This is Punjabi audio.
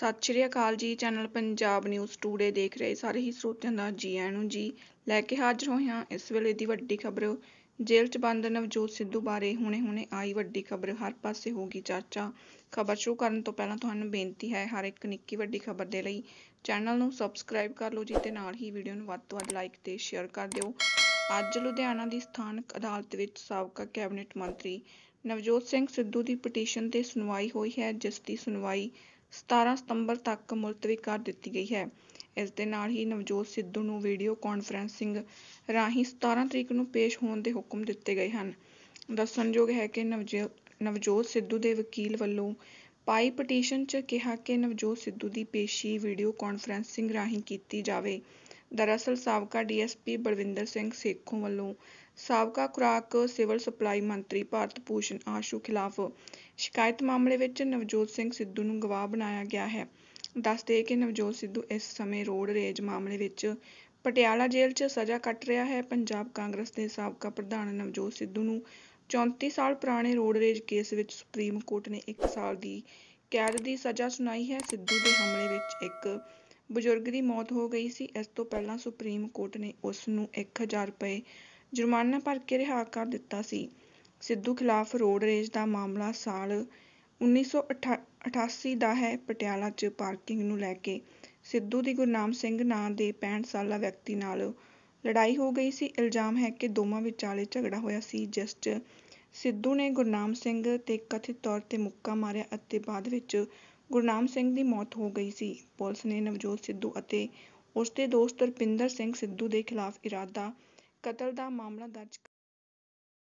ਸਤਿ ਸ਼੍ਰੀ ਅਕਾਲ ਜੀ ਚੈਨਲ ਪੰਜਾਬ ਨਿਊਜ਼ ਟੂਡੇ ਦੇਖ ਰਹੇ ਸਾਰੇ ਹੀ ਸਰੋਤਿਆਂ ਦਾ ਜੀ ਆਇਆਂ ਨੂੰ ਜੀ ਲੈ ਕੇ ਹਾਜ਼ਰ ਹੋਏ ਹਾਂ ਇਸ ਵੇਲੇ ਦੀ ਵੱਡੀ ਖਬਰ ਜੇਲ੍ਹ 'ਚ ਬੰਦ ਨਵਜੋਤ ਸਿੱਧੂ ਬਾਰੇ ਹੁਣੇ-ਹੁਣੇ ਆਈ ਵੱਡੀ ਖਬਰ ਹਰ ਪਾਸੇ ਹੋਗੀ ਚਰਚਾ ਖਬਰ ਸ਼ੁਰੂ ਕਰਨ ਤੋਂ ਪਹਿਲਾਂ ਤੁਹਾਨੂੰ ਬੇਨਤੀ ਹੈ ਹਰ ਇੱਕ ਨਿੱਕੀ ਵੱਡੀ ਖਬਰ ਦੇ ਲਈ ਚੈਨਲ ਨੂੰ ਸਬਸਕ੍ਰਾਈਬ ਕਰ ਲਓ ਜੀ ਤੇ ਨਾਲ ਹੀ ਵੀਡੀਓ ਨੂੰ ਵੱਧ ਤੋਂ ਵੱਧ ਲਾਈਕ ਤੇ ਸ਼ੇਅਰ ਕਰ ਦਿਓ ਅੱਜ ਲੁਧਿਆਣਾ ਦੀ ਸਥਾਨਕ ਅਦਾਲਤ ਵਿੱਚ ਸਾਬਕਾ ਕੈਬਨਿਟ ਮੰਤਰੀ ਨਵਜੋਤ ਸਿੰਘ ਸਿੱਧੂ ਦੀ ਪਟੀਸ਼ਨ ਤੇ ਸੁਣਵਾਈ ਹੋਈ ਹੈ ਜਿਸ ਦੀ ਸੁਣਵਾਈ 17 ਸਤੰਬਰ ਤੱਕ ਮੁਲਤਵੀ ਕਰ ਦਿੱਤੀ ਗਈ ਹੈ ਇਸ ਦੇ ਨਾਲ ਹੀ ਨਵਜੋਤ ਸਿੱਧੂ ਨੂੰ ਵੀਡੀਓ ਕਾਨਫਰੰਸਿੰਗ ਰਾਹੀਂ 17 ਤਰੀਕ ਨੂੰ ਪੇਸ਼ ਹੋਣ ਦੇ ਹੁਕਮ ਦਿੱਤੇ ਗਏ ਹਨ ਦੱਸਣਯੋਗ ਹੈ ਕਿ ਨਵਜੋਤ ਸਿੱਧੂ ਦੇ ਵਕੀਲ ਵੱਲੋਂ ਪਾਈ ਪਟੀਸ਼ਨ 'ਚ ਕਿਹਾ ਕਿ ਨਵਜੋਤ ਸਿੱਧੂ ਦੀ ਪੇਸ਼ੀ ਵੀਡੀਓ ਕਾਨਫਰੰਸਿੰਗ ਰਾਹੀਂ ਕੀਤੀ ਜਾਵੇ ਦਰਅਸਲ ਸਾਬਕਾ ਡੀਐਸਪੀ ਬਲਵਿੰਦਰ ਸਿੰਘ ਸੇਖੋਂ ਵੱਲੋਂ ਸਾਬਕਾ ਖੁਰਾਕ ਸਿਵਲ ਸਪਲਾਈ ਮੰਤਰੀ ਭਾਰਤ ਭੂਸ਼ਣ ਆਸ਼ੂ ਖਿਲਾਫ ਸ਼ਿਕਾਇਤ ਮਾਮਲੇ ਵਿੱਚ ਨਵਜੋਤ ਸਿੰਘ ਸਿੱਧੂ ਨੂੰ ਗਵਾਹ ਬਣਾਇਆ ਗਿਆ ਹੈ ਦੱਸ ਦੇ ਕਿ ਨਵਜੋਤ ਸਿੱਧੂ ਇਸ ਸਮੇਂ ਰੋਡ ਰੇਜ ਮਾਮਲੇ ਵਿੱਚ ਪਟਿਆਲਾ ਜੇਲ੍ਹ 'ਚ ਸਜ਼ਾ ਕੱਟ ਰਿਹਾ ਹੈ ਪੰਜਾਬ ਕਾਂਗਰਸ ਦੇ ਸਾਬਕਾ ਪ੍ਰਧਾਨ ਨਵਜੋਤ ਸਿੱਧੂ ਨੂੰ 34 ਸਾਲ ਪੁਰਾਣੇ ਰੋਡ ਰੇਜ ਕੇਸ ਵਿੱਚ ਸੁਪਰੀਮ ਕੋਰਟ ਨੇ 1 ਸਾਲ ਦੀ ਕੈਦ ਦੀ ਸਜ਼ਾ ਸੁਣਾਈ ਹੈ ਸਿੱਧੂ ਦੇ ਹਮਲੇ ਵਿੱਚ ਇੱਕ ਬਜ਼ੁਰਗ ਦੀ ਮੌਤ ਹੋ ਗਈ ਸੀ ਇਸ ਤੋਂ ਪਹਿਲਾਂ ਸੁਪਰੀਮ ਕੋਰਟ ਨੇ ਉਸ ਨੂੰ 1000 ਰੁਪਏ ਜੁਰਮਾਨਾ ਭਰ ਕੇ ਰਿਹਾ ਕਰ ਦਿੱਤਾ ਸੀ ਸਿੱਧੂ ਖਿਲਾਫ ਰੋਡ ਰੇਜ ਦਾ ਮਾਮਲਾ ਸਾਲ 1988 ਦਾ ਹੈ ਪਟਿਆਲਾ 'ਚ ਪਾਰਕਿੰਗ ਨੂੰ ਲੈ ਕੇ ਸਿੱਧੂ ਦੀ ਗੁਰਨਾਮ ਸਿੰਘ ਨਾਂ ਦੇ 65 ਸਾਲਾ ਵਿਅਕਤੀ ਨਾਲ ਲੜਾਈ ਹੋ ਗਈ ਸੀ ਇਲਜ਼ਾਮ ਹੈ ਕਿ ਦੋਵਾਂ ਵਿਚਾਲੇ ਝਗੜਾ ਹੋਇਆ ਸੀ ਜਿਸ 'ਚ ਸਿੱਧੂ ਨੇ ਗੁਰਨਾਮ ਸਿੰਘ ਤੇ ਕਥਿਤ ਤੌਰ ਤੇ ਮੁੱਕਾ ਮਾਰਿਆ ਅਤੇ ਬਾਅਦ ਵਿੱਚ ਗੁਰਨਾਮ ਸਿੰਘ ਦੀ ਮੌਤ ਹੋ ਗਈ ਸੀ ਪੁਲਿਸ ਨੇ ਨਵਜੋਤ ਸਿੱਧੂ ਅਤੇ ਉਸ ਦੇ ਦੋਸਤ ਰੁਪਿੰਦਰ ਸਿੰਘ ਸਿੱਧੂ ਦੇ ਖਿਲਾਫ ਇਰਾਦਾ ਕਤਲ ਦਾ ਮਾਮਲਾ ਦਰਜ